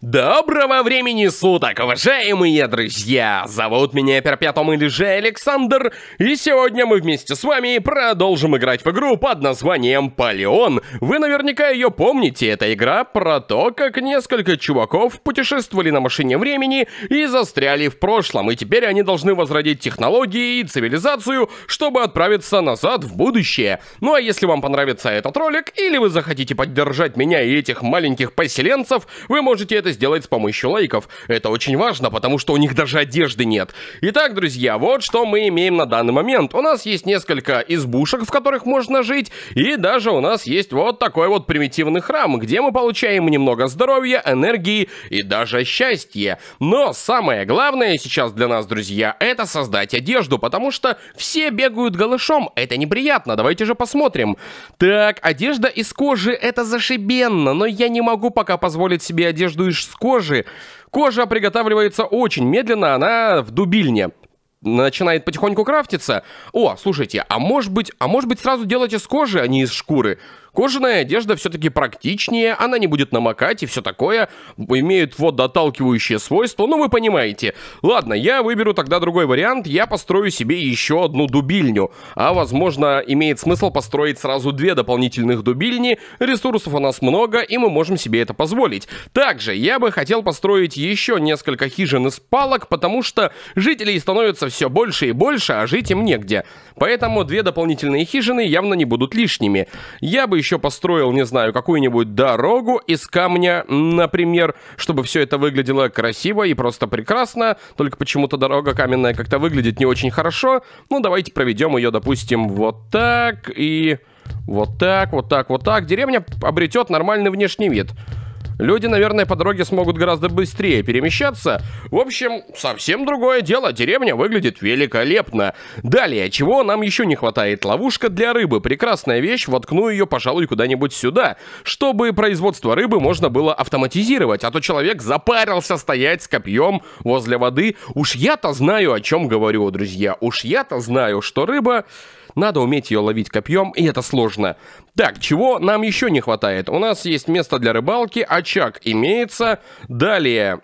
Доброго времени суток, уважаемые друзья! Зовут меня Перпятум или же Александр, и сегодня мы вместе с вами продолжим играть в игру под названием Палеон. Вы наверняка ее помните, это игра про то, как несколько чуваков путешествовали на машине времени и застряли в прошлом, и теперь они должны возродить технологии и цивилизацию, чтобы отправиться назад в будущее. Ну а если вам понравится этот ролик, или вы захотите поддержать меня и этих маленьких поселенцев, вы можете это сделает с помощью лайков. Это очень важно, потому что у них даже одежды нет. Итак, друзья, вот что мы имеем на данный момент. У нас есть несколько избушек, в которых можно жить, и даже у нас есть вот такой вот примитивный храм, где мы получаем немного здоровья, энергии и даже счастья. Но самое главное сейчас для нас, друзья, это создать одежду, потому что все бегают голышом, это неприятно, давайте же посмотрим. Так, одежда из кожи, это зашибенно, но я не могу пока позволить себе одежду из лишь с кожи. Кожа приготавливается очень медленно, она в дубильне начинает потихоньку крафтиться. О, слушайте, а может быть, а может быть сразу делать из кожи, а не из шкуры? Кожаная одежда все-таки практичнее, она не будет намокать и все такое, имеют водоотталкивающие свойство, ну вы понимаете. Ладно, я выберу тогда другой вариант, я построю себе еще одну дубильню. А возможно, имеет смысл построить сразу две дополнительных дубильни, ресурсов у нас много, и мы можем себе это позволить. Также я бы хотел построить еще несколько хижин из палок, потому что жителей становится все больше и больше, а жить им негде. Поэтому две дополнительные хижины явно не будут лишними. Я бы еще построил, не знаю, какую-нибудь дорогу из камня, например, чтобы все это выглядело красиво и просто прекрасно, только почему-то дорога каменная как-то выглядит не очень хорошо. Ну, давайте проведем ее, допустим, вот так и... Вот так, вот так, вот так. Деревня обретет нормальный внешний вид. Люди, наверное, по дороге смогут гораздо быстрее перемещаться. В общем, совсем другое дело. Деревня выглядит великолепно. Далее, чего нам еще не хватает? Ловушка для рыбы. Прекрасная вещь. Воткну ее, пожалуй, куда-нибудь сюда, чтобы производство рыбы можно было автоматизировать. А то человек запарился стоять с копьем возле воды. Уж я-то знаю, о чем говорю, друзья. Уж я-то знаю, что рыба... Надо уметь ее ловить копьем, и это сложно. Так, чего нам еще не хватает? У нас есть место для рыбалки, очаг имеется. Далее,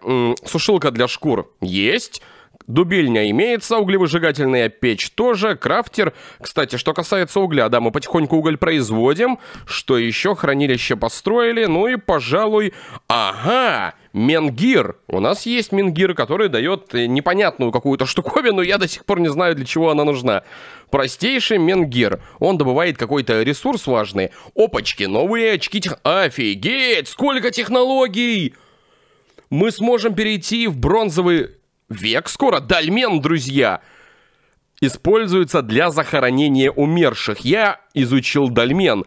сушилка для шкур есть. Дубильня имеется, углевыжигательная печь тоже, крафтер. Кстати, что касается угля, да, мы потихоньку уголь производим. Что еще? Хранилище построили. Ну и, пожалуй... Ага! Менгир. У нас есть Менгир, который дает э, непонятную какую-то штуковину, я до сих пор не знаю, для чего она нужна. Простейший Менгир. Он добывает какой-то ресурс важный. Опачки, новые очки тех... Офигеть, сколько технологий! Мы сможем перейти в бронзовый век скоро, дольмен, друзья, используется для захоронения умерших. Я изучил дольмен.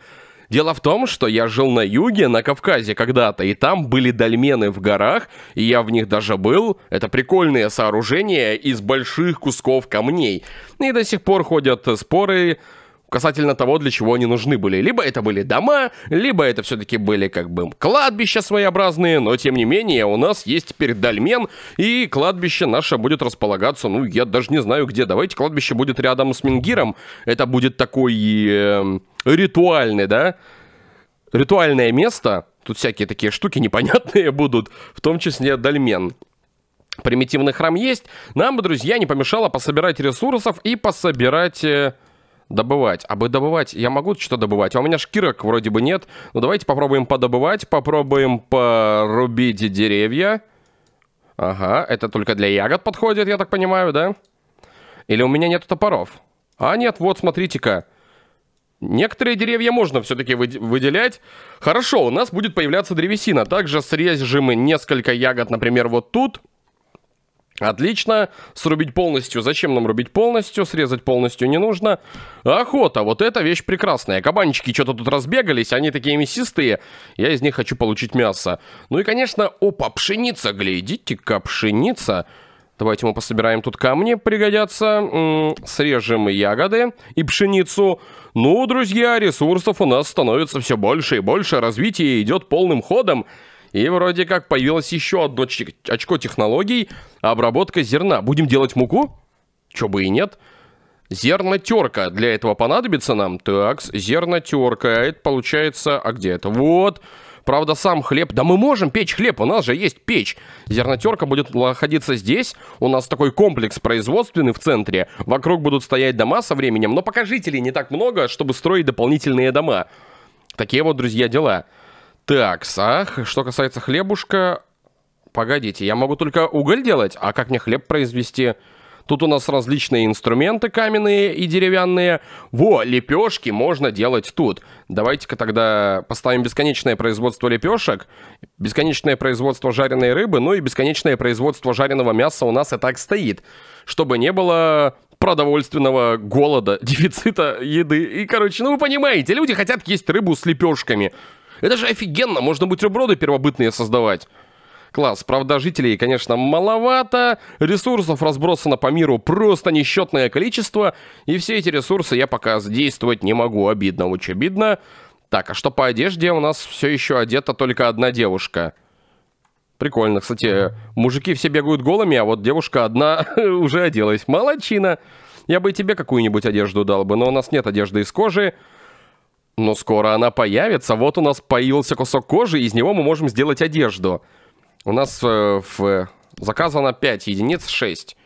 Дело в том, что я жил на юге, на Кавказе когда-то, и там были дольмены в горах, и я в них даже был. Это прикольные сооружения из больших кусков камней. И до сих пор ходят споры касательно того, для чего они нужны были. Либо это были дома, либо это все-таки были как бы кладбища своеобразные, но тем не менее у нас есть теперь дольмен, и кладбище наше будет располагаться, ну, я даже не знаю где. Давайте кладбище будет рядом с Мингиром. Это будет такой э, ритуальный, да? Ритуальное место. Тут всякие такие штуки непонятные будут, в том числе дольмен примитивный храм есть, нам бы, друзья, не помешало пособирать ресурсов и пособирать... Э, добывать. А бы добывать, я могу что добывать? А у меня шкирок вроде бы нет. Ну давайте попробуем подобывать, попробуем порубить деревья. Ага, это только для ягод подходит, я так понимаю, да? Или у меня нет топоров? А нет, вот, смотрите-ка. Некоторые деревья можно все-таки выделять. Хорошо, у нас будет появляться древесина. Также срежем несколько ягод, например, вот тут. Отлично. Срубить полностью. Зачем нам рубить полностью? Срезать полностью не нужно. Охота. Вот эта вещь прекрасная. Кабанчики что-то тут разбегались. Они такие мясистые. Я из них хочу получить мясо. Ну и, конечно, опа, пшеница. Глядите-ка, пшеница. Давайте мы пособираем тут камни, пригодятся. М -м, срежем ягоды и пшеницу. Ну, друзья, ресурсов у нас становится все больше и больше. Развитие идет полным ходом. И вроде как появилось еще одно очко технологий – обработка зерна. Будем делать муку? Че бы и нет. Зернотерка для этого понадобится нам. Так, зернотерка. Это получается... А где это? Вот... Правда, сам хлеб... Да мы можем печь хлеб, у нас же есть печь. Зернотерка будет находиться здесь. У нас такой комплекс производственный в центре. Вокруг будут стоять дома со временем. Но пока жителей не так много, чтобы строить дополнительные дома. Такие вот, друзья, дела. Так, а что касается хлебушка... Погодите, я могу только уголь делать? А как мне хлеб произвести? Тут у нас различные инструменты каменные и деревянные. Во, лепешки можно делать тут. Давайте-ка тогда поставим бесконечное производство лепешек, бесконечное производство жареной рыбы, ну и бесконечное производство жареного мяса у нас и так стоит. Чтобы не было продовольственного голода, дефицита еды. И, короче, ну вы понимаете, люди хотят есть рыбу с лепешками. Это же офигенно, можно бутерброды первобытные создавать. Класс, правда, жителей, конечно, маловато, ресурсов разбросано по миру просто несчетное количество, и все эти ресурсы я пока задействовать не могу, обидно, очень обидно. Так, а что по одежде? У нас все еще одета только одна девушка. Прикольно, кстати, мужики все бегают голыми, а вот девушка одна уже оделась. Молодчина! Я бы и тебе какую-нибудь одежду дал бы, но у нас нет одежды из кожи, но скоро она появится. Вот у нас появился кусок кожи, из него мы можем сделать одежду. У нас э, в, э, заказано 5 единиц, 6.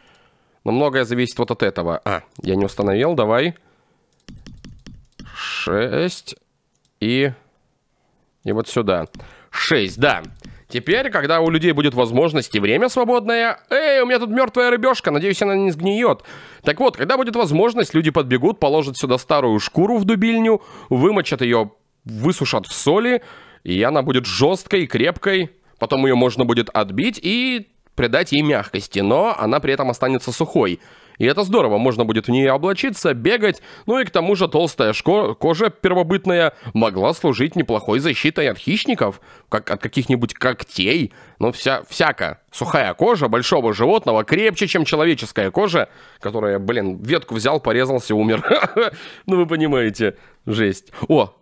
Но многое зависит вот от этого. А, я не установил, давай. 6 и... И вот сюда. 6, да. Теперь, когда у людей будет возможность и время свободное, «Эй, у меня тут мертвая рыбешка, надеюсь, она не сгниет». Так вот, когда будет возможность, люди подбегут, положат сюда старую шкуру в дубильню, вымочат ее, высушат в соли, и она будет жесткой, крепкой. Потом ее можно будет отбить и придать ей мягкости, но она при этом останется сухой. И это здорово, можно будет в ней облачиться, бегать, ну и к тому же толстая кожа первобытная могла служить неплохой защитой от хищников, как от каких-нибудь когтей, ну вся, всяко. Сухая кожа большого животного крепче, чем человеческая кожа, которая, блин, ветку взял, порезался, умер. Ну вы понимаете, жесть. О,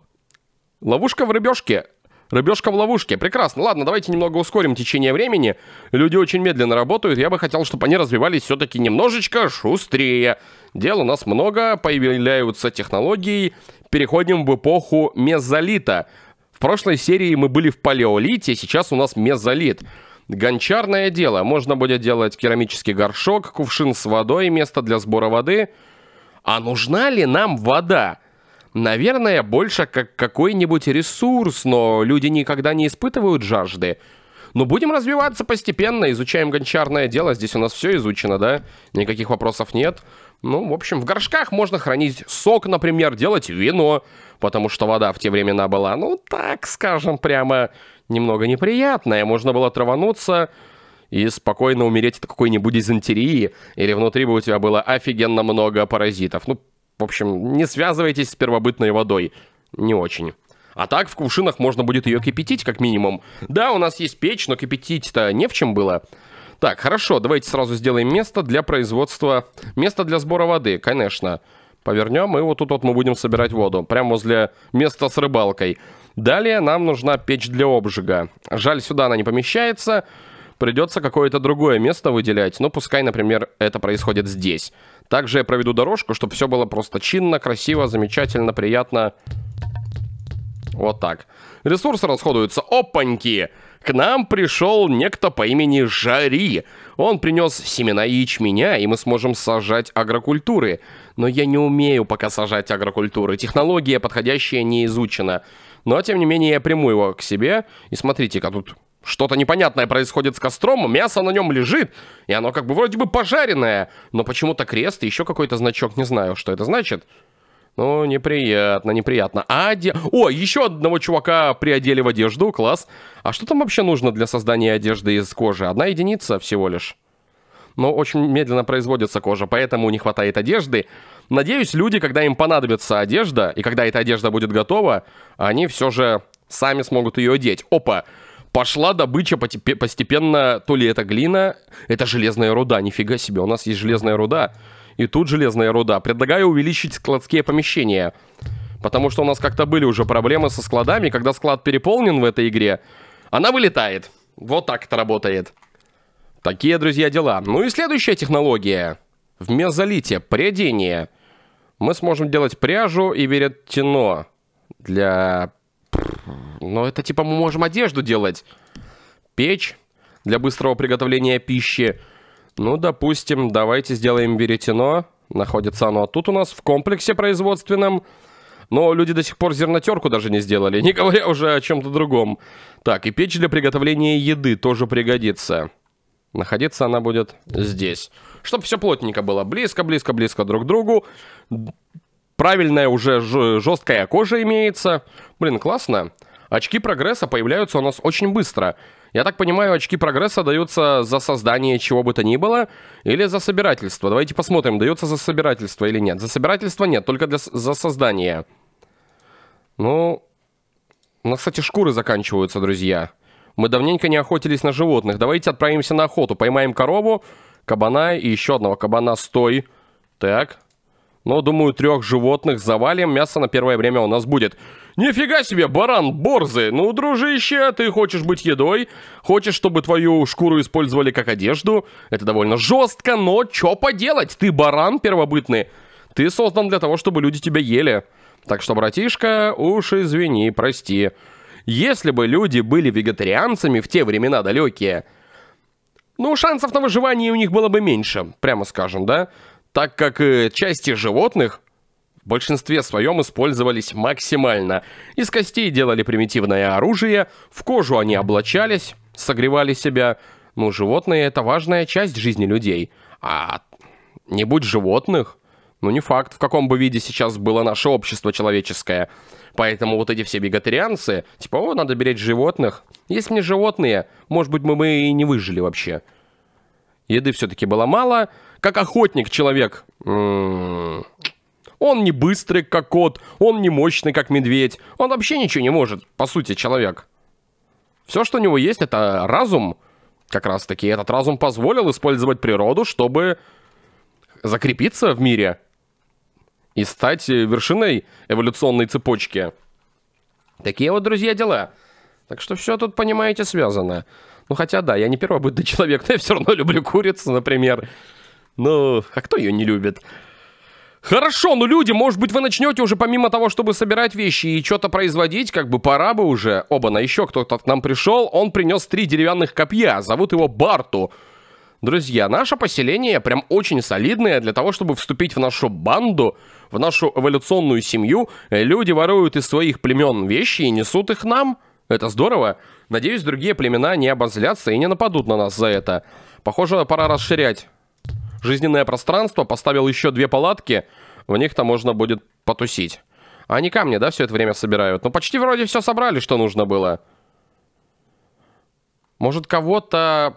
ловушка в рыбешке. Рыбешка в ловушке. Прекрасно. Ладно, давайте немного ускорим течение времени. Люди очень медленно работают. Я бы хотел, чтобы они развивались все-таки немножечко шустрее. Дел у нас много, появляются технологии. Переходим в эпоху мезолита. В прошлой серии мы были в палеолите, сейчас у нас мезолит. Гончарное дело. Можно будет делать керамический горшок, кувшин с водой, место для сбора воды. А нужна ли нам вода? Вода. Наверное, больше как какой-нибудь ресурс, но люди никогда не испытывают жажды. Но будем развиваться постепенно, изучаем гончарное дело, здесь у нас все изучено, да? Никаких вопросов нет. Ну, в общем, в горшках можно хранить сок, например, делать вино, потому что вода в те времена была, ну, так скажем, прямо немного неприятная. Можно было травануться и спокойно умереть от какой-нибудь дизентерии, или внутри бы у тебя было офигенно много паразитов. Ну, в общем, не связывайтесь с первобытной водой. Не очень. А так в кувшинах можно будет ее кипятить, как минимум. Да, у нас есть печь, но кипятить-то не в чем было. Так, хорошо, давайте сразу сделаем место для производства... Место для сбора воды, конечно. Повернем, и вот тут вот мы будем собирать воду. Прямо возле места с рыбалкой. Далее нам нужна печь для обжига. Жаль, сюда она не помещается. Придется какое-то другое место выделять. Ну, пускай, например, это происходит здесь. Также я проведу дорожку, чтобы все было просто чинно, красиво, замечательно, приятно. Вот так. Ресурсы расходуются. Опаньки! К нам пришел некто по имени Жари. Он принес семена ячменя, и мы сможем сажать агрокультуры. Но я не умею пока сажать агрокультуры. Технология подходящая не изучена. Но, тем не менее, я приму его к себе. И смотрите-ка, тут что-то непонятное происходит с костром, мясо на нем лежит, и оно как бы вроде бы пожаренное, но почему-то крест и еще какой-то значок, не знаю, что это значит. Ну, неприятно, неприятно. А оде... О, еще одного чувака приодели в одежду, класс. А что там вообще нужно для создания одежды из кожи? Одна единица всего лишь. Но очень медленно производится кожа, поэтому не хватает одежды. Надеюсь, люди, когда им понадобится одежда, и когда эта одежда будет готова, они все же сами смогут ее одеть. Опа! Опа! пошла добыча постепенно, то ли это глина, это железная руда, нифига себе, у нас есть железная руда, и тут железная руда. Предлагаю увеличить складские помещения, потому что у нас как-то были уже проблемы со складами, когда склад переполнен в этой игре, она вылетает. Вот так это работает. Такие, друзья, дела. Ну и следующая технология. В мезолите прядение. Мы сможем делать пряжу и веретено для но это типа мы можем одежду делать. Печь для быстрого приготовления пищи. Ну, допустим, давайте сделаем веретено. Находится оно тут у нас в комплексе производственном. Но люди до сих пор зернотерку даже не сделали, не говоря уже о чем-то другом. Так, и печь для приготовления еды тоже пригодится. Находиться она будет здесь. Чтобы все плотненько было. Близко-близко-близко друг к другу. Правильная уже жесткая кожа имеется. Блин, классно. Очки прогресса появляются у нас очень быстро. Я так понимаю, очки прогресса даются за создание чего бы то ни было или за собирательство. Давайте посмотрим, дается за собирательство или нет. За собирательство нет, только для, за создание. Ну, у нас, кстати, шкуры заканчиваются, друзья. Мы давненько не охотились на животных. Давайте отправимся на охоту. Поймаем корову, кабана и еще одного кабана. Стой. Так, но, думаю, трех животных завалим, мясо на первое время у нас будет. Нифига себе, баран, борзы! Ну, дружище, ты хочешь быть едой? Хочешь, чтобы твою шкуру использовали как одежду? Это довольно жестко, но чё поделать? Ты баран первобытный. Ты создан для того, чтобы люди тебя ели. Так что, братишка, уж извини, прости. Если бы люди были вегетарианцами в те времена далекие, ну, шансов на выживание у них было бы меньше, прямо скажем, да? так как э, части животных в большинстве своем использовались максимально. Из костей делали примитивное оружие, в кожу они облачались, согревали себя. Ну, животные — это важная часть жизни людей. А не будь животных, ну не факт, в каком бы виде сейчас было наше общество человеческое. Поэтому вот эти все вегетарианцы, типа, о, надо беречь животных. Если не животные, может быть, мы бы и не выжили вообще. Еды все-таки было мало, как охотник человек. Он не быстрый, как кот, он не мощный, как медведь. Он вообще ничего не может, по сути, человек. Все, что у него есть, это разум. Как раз таки этот разум позволил использовать природу, чтобы закрепиться в мире и стать вершиной эволюционной цепочки. Такие вот, друзья, дела. Так что все тут, понимаете, связано. Ну хотя да, я не первобытный человек, но я все равно люблю курицу, например. Ну, а кто ее не любит? Хорошо, ну люди, может быть, вы начнете уже помимо того, чтобы собирать вещи и что-то производить, как бы пора бы уже. Оба-на, еще кто-то к нам пришел. Он принес три деревянных копья. Зовут его Барту. Друзья, наше поселение прям очень солидное для того, чтобы вступить в нашу банду, в нашу эволюционную семью. Люди воруют из своих племен вещи и несут их нам. Это здорово. Надеюсь, другие племена не обозлятся и не нападут на нас за это. Похоже, пора расширять жизненное пространство, поставил еще две палатки, в них-то можно будет потусить. А Они камни, да, все это время собирают? Ну, почти вроде все собрали, что нужно было. Может, кого-то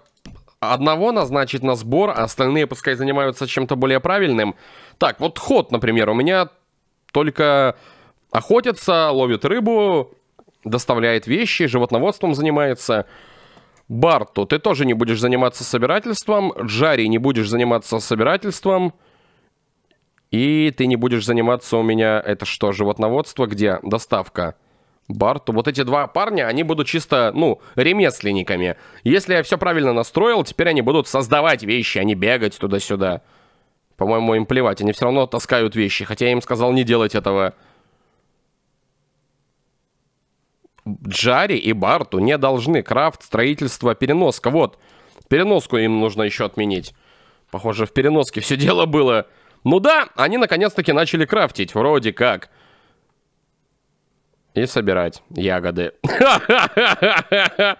одного назначить на сбор, а остальные пускай занимаются чем-то более правильным. Так, вот ход, например, у меня только охотится, ловит рыбу, доставляет вещи, животноводством занимается. Барту, ты тоже не будешь заниматься собирательством. Джари, не будешь заниматься собирательством. И ты не будешь заниматься у меня... Это что, животноводство? Где? Доставка. Барту. Вот эти два парня, они будут чисто, ну, ремесленниками. Если я все правильно настроил, теперь они будут создавать вещи, а не бегать туда-сюда. По-моему, им плевать. Они все равно таскают вещи. Хотя я им сказал не делать этого. Джари и Барту не должны. Крафт, строительство, переноска. Вот, переноску им нужно еще отменить. Похоже, в переноске все дело было. Ну да, они наконец-таки начали крафтить, вроде как. И собирать ягоды.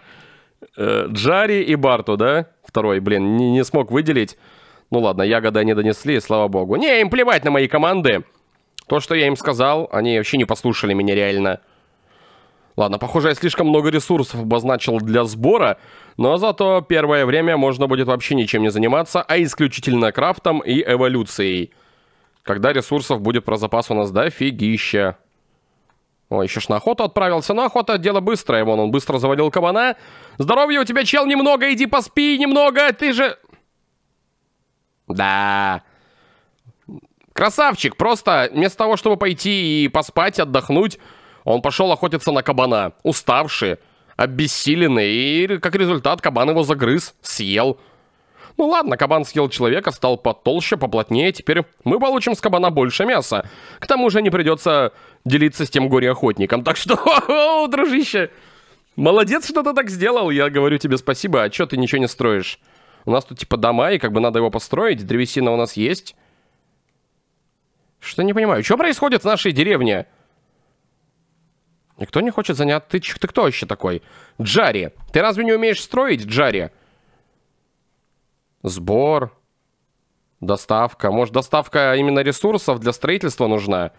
Э, Джари и Барту, да? Второй, блин, не, не смог выделить. Ну ладно, ягоды они донесли, слава богу. Не, им плевать на мои команды. То, что я им сказал, они вообще не послушали меня реально. Ладно, похоже, я слишком много ресурсов обозначил для сбора, но зато первое время можно будет вообще ничем не заниматься, а исключительно крафтом и эволюцией. Когда ресурсов будет про запас у нас да, фигища. О, еще ж на охоту отправился. Но охота дело быстрое. Вон он быстро заводил кабана. Здоровья у тебя, чел, немного. Иди поспи немного. Ты же... Да. Красавчик. Просто вместо того, чтобы пойти и поспать, отдохнуть... Он пошел охотиться на кабана, уставший, обессиленный, и как результат кабан его загрыз, съел. Ну ладно, кабан съел человека, стал потолще, поплотнее, теперь мы получим с кабана больше мяса. К тому же не придется делиться с тем горе-охотником, так что, о, о, дружище, молодец, что ты так сделал, я говорю тебе спасибо, а что ты ничего не строишь? У нас тут типа дома, и как бы надо его построить, древесина у нас есть. Что не понимаю, что происходит в нашей деревне? Никто не хочет занять. Ты, ты кто еще такой? Джари. Ты разве не умеешь строить, Джари? Сбор. Доставка. Может, доставка именно ресурсов для строительства нужна?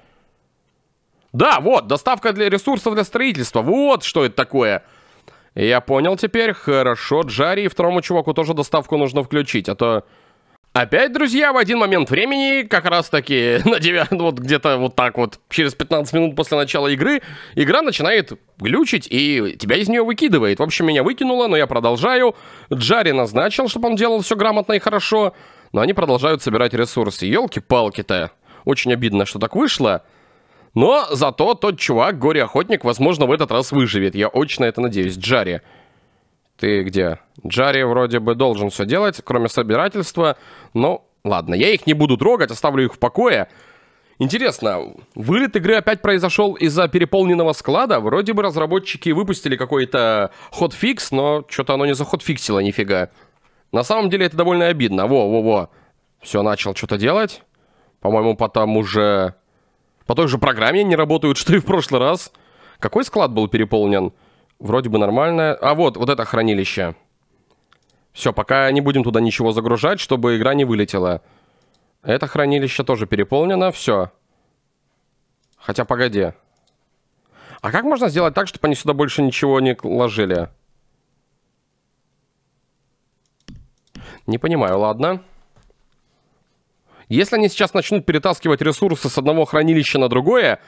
Да, вот, доставка для ресурсов для строительства. Вот что это такое. Я понял теперь. Хорошо, Джари и второму чуваку тоже доставку нужно включить, а то... Опять, друзья, в один момент времени, как раз таки на 9, ну, вот где-то вот так вот, через 15 минут после начала игры, игра начинает глючить и тебя из нее выкидывает. В общем, меня выкинуло, но я продолжаю. Джари назначил, чтобы он делал все грамотно и хорошо, но они продолжают собирать ресурсы. Елки-палки-то. Очень обидно, что так вышло. Но зато тот чувак, горе-охотник, возможно, в этот раз выживет. Я очень на это надеюсь. Джари ты где? Джарри вроде бы должен все делать, кроме собирательства, но ну, ладно, я их не буду трогать, оставлю их в покое. Интересно, вылет игры опять произошел из-за переполненного склада? Вроде бы разработчики выпустили какой-то хотфикс, но что-то оно не захотфиксило нифига. На самом деле это довольно обидно. Во-во-во. Все, начал что-то делать. По-моему, по тому же... По той же программе не работают, что и в прошлый раз. Какой склад был переполнен? Вроде бы нормальная. А вот, вот это хранилище. Все, пока не будем туда ничего загружать, чтобы игра не вылетела. Это хранилище тоже переполнено, все. Хотя, погоди. А как можно сделать так, чтобы они сюда больше ничего не ложили? Не понимаю, ладно. Если они сейчас начнут перетаскивать ресурсы с одного хранилища на другое,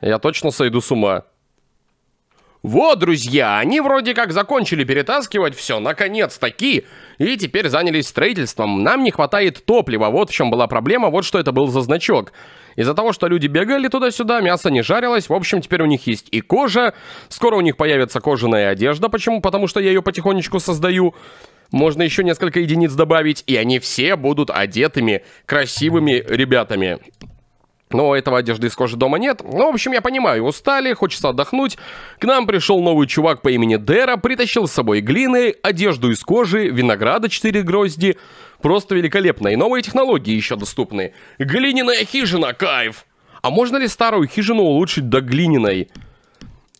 я точно сойду с ума. Вот, друзья, они вроде как закончили перетаскивать все, наконец таки, и теперь занялись строительством. Нам не хватает топлива, вот в чем была проблема, вот что это был за значок. Из-за того, что люди бегали туда-сюда, мясо не жарилось, в общем, теперь у них есть и кожа, скоро у них появится кожаная одежда, почему? Потому что я ее потихонечку создаю. Можно еще несколько единиц добавить, и они все будут одетыми, красивыми ребятами. Но этого одежды из кожи дома нет. Ну, в общем, я понимаю, устали, хочется отдохнуть. К нам пришел новый чувак по имени Дера, притащил с собой глины, одежду из кожи, винограда 4 грозди. Просто великолепно. И новые технологии еще доступны. Глиняная хижина, кайф! А можно ли старую хижину улучшить до глиняной?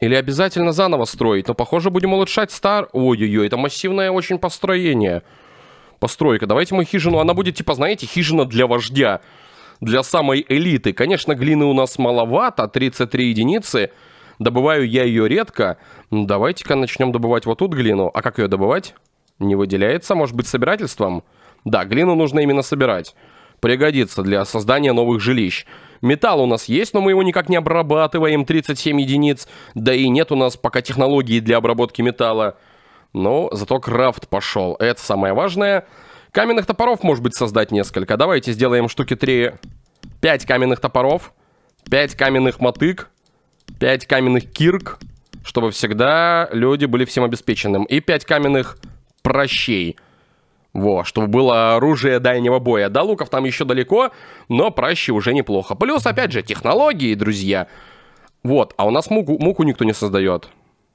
Или обязательно заново строить? Но, ну, похоже, будем улучшать стар... Ой-ой-ой, это массивное очень построение. Постройка. Давайте мы хижину... Она будет, типа, знаете, хижина для вождя для самой элиты. Конечно, глины у нас маловато, 33 единицы. Добываю я ее редко. Ну, давайте-ка начнем добывать вот тут глину. А как ее добывать? Не выделяется, может быть, собирательством? Да, глину нужно именно собирать. Пригодится для создания новых жилищ. Металл у нас есть, но мы его никак не обрабатываем, 37 единиц. Да и нет у нас пока технологии для обработки металла. Но зато крафт пошел. Это самое важное. Каменных топоров, может быть, создать несколько. Давайте сделаем штуки 3. 5 каменных топоров. 5 каменных мотык. 5 каменных кирк. Чтобы всегда люди были всем обеспеченным. И 5 каменных прощей. Во, чтобы было оружие дальнего боя. До луков там еще далеко, но проще уже неплохо. Плюс, опять же, технологии, друзья. Вот, а у нас муку, муку никто не создает.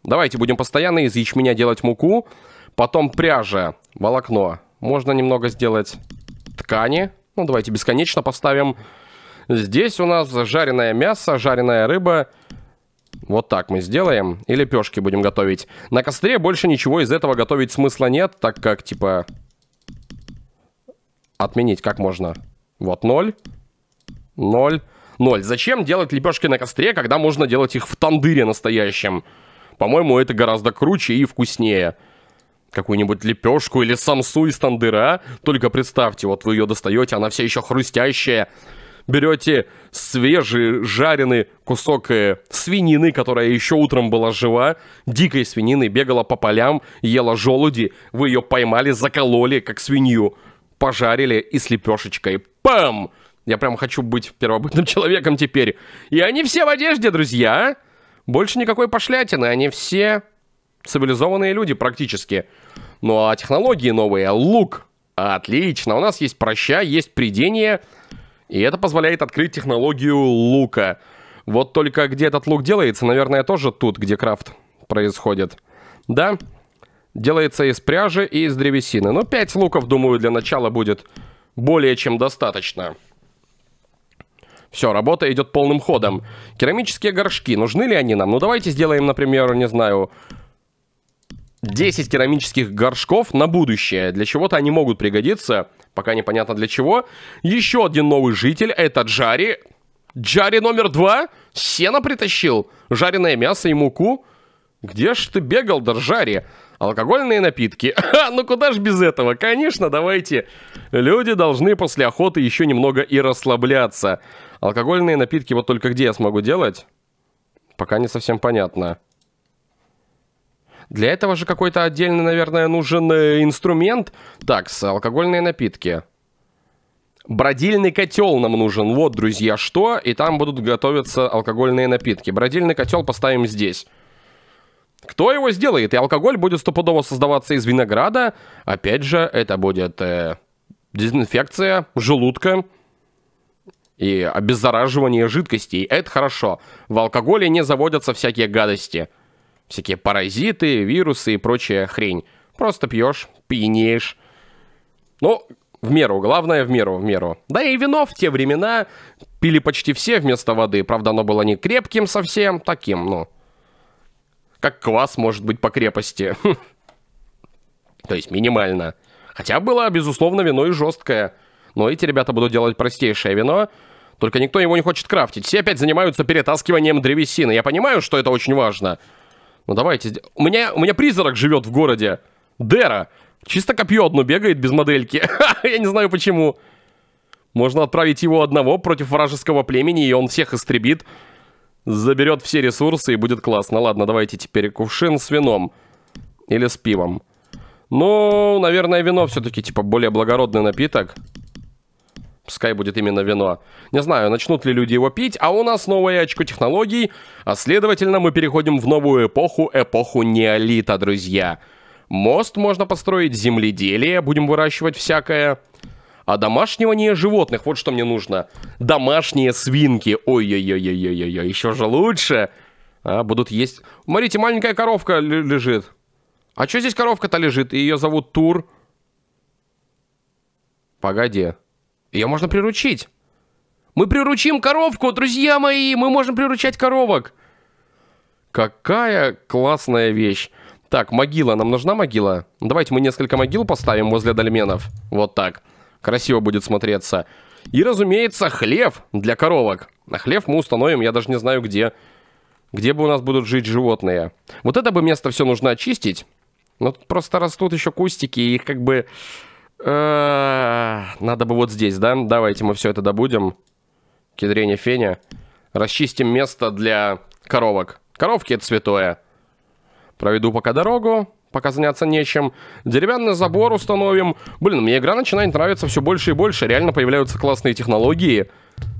Давайте будем постоянно из ячменя делать муку. Потом пряжа, волокно. Можно немного сделать ткани. Ну, давайте бесконечно поставим. Здесь у нас жареное мясо, жареная рыба. Вот так мы сделаем. И лепешки будем готовить. На костре больше ничего из этого готовить смысла нет, так как, типа... Отменить как можно? Вот, ноль. Ноль. Ноль. Зачем делать лепешки на костре, когда можно делать их в тандыре настоящем? По-моему, это гораздо круче и вкуснее какую-нибудь лепешку или самсу из тандыра. Только представьте, вот вы ее достаете, она вся еще хрустящая. Берете свежий, жареный кусок э, свинины, которая еще утром была жива, дикой свинины, бегала по полям, ела желуди, вы ее поймали, закололи, как свинью, пожарили и с лепешечкой. Пам! Я прям хочу быть первобытным человеком теперь. И они все в одежде, друзья! Больше никакой пошлятины, они все цивилизованные люди практически. Ну а технологии новые, лук. Отлично, у нас есть проща, есть придение. И это позволяет открыть технологию лука. Вот только где этот лук делается, наверное, тоже тут, где крафт происходит. Да, делается из пряжи и из древесины. Но ну, 5 луков, думаю, для начала будет более чем достаточно. Все, работа идет полным ходом. Керамические горшки, нужны ли они нам? Ну давайте сделаем, например, не знаю, 10 керамических горшков на будущее. Для чего-то они могут пригодиться, пока непонятно для чего. Еще один новый житель, это Джари. Джари номер два сено притащил, жареное мясо и муку. Где ж ты бегал, Джари? Алкогольные напитки. А, ну куда ж без этого? Конечно, давайте. Люди должны после охоты еще немного и расслабляться. Алкогольные напитки вот только где я смогу делать? Пока не совсем понятно. Для этого же какой-то отдельный, наверное, нужен э, инструмент. Так, с алкогольные напитки. Бродильный котел нам нужен. Вот, друзья, что. И там будут готовиться алкогольные напитки. Бродильный котел поставим здесь. Кто его сделает? И алкоголь будет стопудово создаваться из винограда. Опять же, это будет э, дезинфекция желудка и обеззараживание жидкостей. Это хорошо. В алкоголе не заводятся всякие гадости. Всякие паразиты, вирусы и прочая хрень. Просто пьешь, пьянеешь. Ну, в меру, главное в меру, в меру. Да и вино в те времена пили почти все вместо воды. Правда, оно было не крепким совсем, таким, ну... Как квас, может быть, по крепости. То есть минимально. Хотя было, безусловно, вино и жесткое. Но эти ребята будут делать простейшее вино, только никто его не хочет крафтить. Все опять занимаются перетаскиванием древесины. Я понимаю, что это очень важно. Ну давайте. У меня, у меня призрак живет в городе. Дера. Чисто копье одно бегает без модельки. Я не знаю почему. Можно отправить его одного против вражеского племени, и он всех истребит. Заберет все ресурсы и будет классно. Ладно, давайте теперь кувшин с вином. Или с пивом. Ну, наверное, вино все-таки, типа, более благородный напиток. Пускай будет именно вино. Не знаю, начнут ли люди его пить, а у нас новое очко технологий, а следовательно мы переходим в новую эпоху, эпоху неолита, друзья. Мост можно построить, земледелие, будем выращивать всякое. А домашнего животных, вот что мне нужно. Домашние свинки, ой-ой-ой-ой-ой-ой, еще же лучше. А, будут есть... Смотрите, маленькая коровка лежит. А что здесь коровка-то лежит? Ее зовут Тур. Погоди. Ее можно приручить. Мы приручим коровку, друзья мои! Мы можем приручать коровок! Какая классная вещь. Так, могила. Нам нужна могила? Давайте мы несколько могил поставим возле дольменов. Вот так. Красиво будет смотреться. И, разумеется, хлев для коровок. А хлев мы установим, я даже не знаю где. Где бы у нас будут жить животные. Вот это бы место все нужно очистить. Но тут просто растут еще кустики, и их как бы... Э, надо бы вот здесь, да? Давайте мы все это добудем. Кедрение феня. Расчистим место для коровок. Коровки это святое. Проведу пока дорогу, пока заняться нечем. Деревянный забор установим. Блин, мне игра начинает нравиться все больше и больше. Реально появляются классные технологии.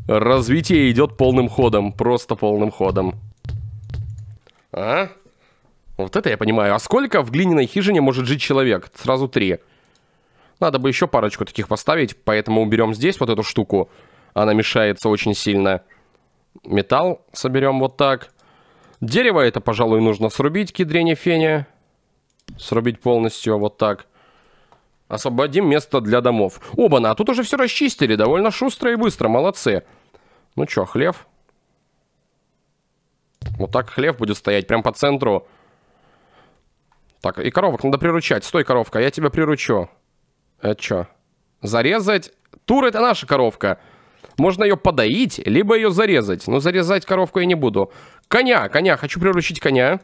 Развитие идет полным ходом. Просто полным ходом. А? Вот это я понимаю. А сколько в глиняной хижине может жить человек? Сразу три. Три. Надо бы еще парочку таких поставить, поэтому уберем здесь вот эту штуку. Она мешается очень сильно. Металл соберем вот так. Дерево это, пожалуй, нужно срубить, кедрение феня. Срубить полностью вот так. Освободим место для домов. Оба-на, а тут уже все расчистили. Довольно шустро и быстро, молодцы. Ну что, хлев? Вот так хлев будет стоять, прям по центру. Так, и коровок надо приручать. Стой, коровка, я тебя приручу. А чё? Зарезать? Тур это наша коровка. Можно ее подоить, либо ее зарезать. Но зарезать коровку я не буду. Коня, коня, хочу приручить коня.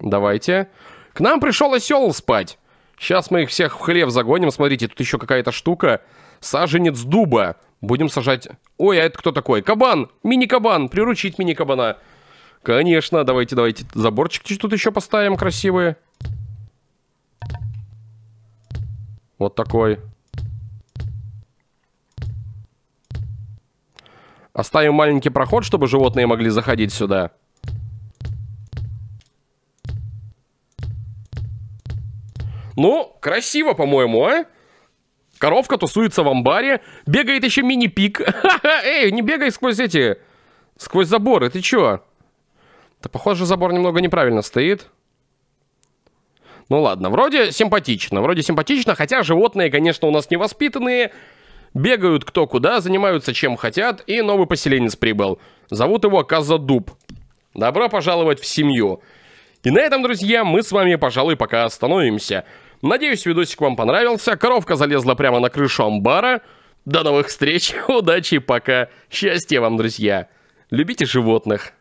Давайте. К нам пришел осел спать. Сейчас мы их всех в хлев загоним. Смотрите, тут еще какая-то штука. Саженец дуба. Будем сажать... Ой, а это кто такой? Кабан! Мини-кабан! Приручить мини-кабана. Конечно, давайте, давайте. Заборчик тут еще поставим красивые. Вот такой. Оставим маленький проход, чтобы животные могли заходить сюда. Ну, красиво, по-моему, а? Коровка тусуется в амбаре, бегает еще мини-пик. Эй, не бегай сквозь эти... Сквозь заборы, ты чё? Да, похоже, забор немного неправильно стоит. Ну ладно, вроде симпатично, вроде симпатично, хотя животные, конечно, у нас невоспитанные, бегают кто куда, занимаются чем хотят, и новый поселенец прибыл. Зовут его Казадуб. Добро пожаловать в семью. И на этом, друзья, мы с вами, пожалуй, пока остановимся. Надеюсь, видосик вам понравился. Коровка залезла прямо на крышу амбара. До новых встреч, удачи, пока. Счастья вам, друзья. Любите животных.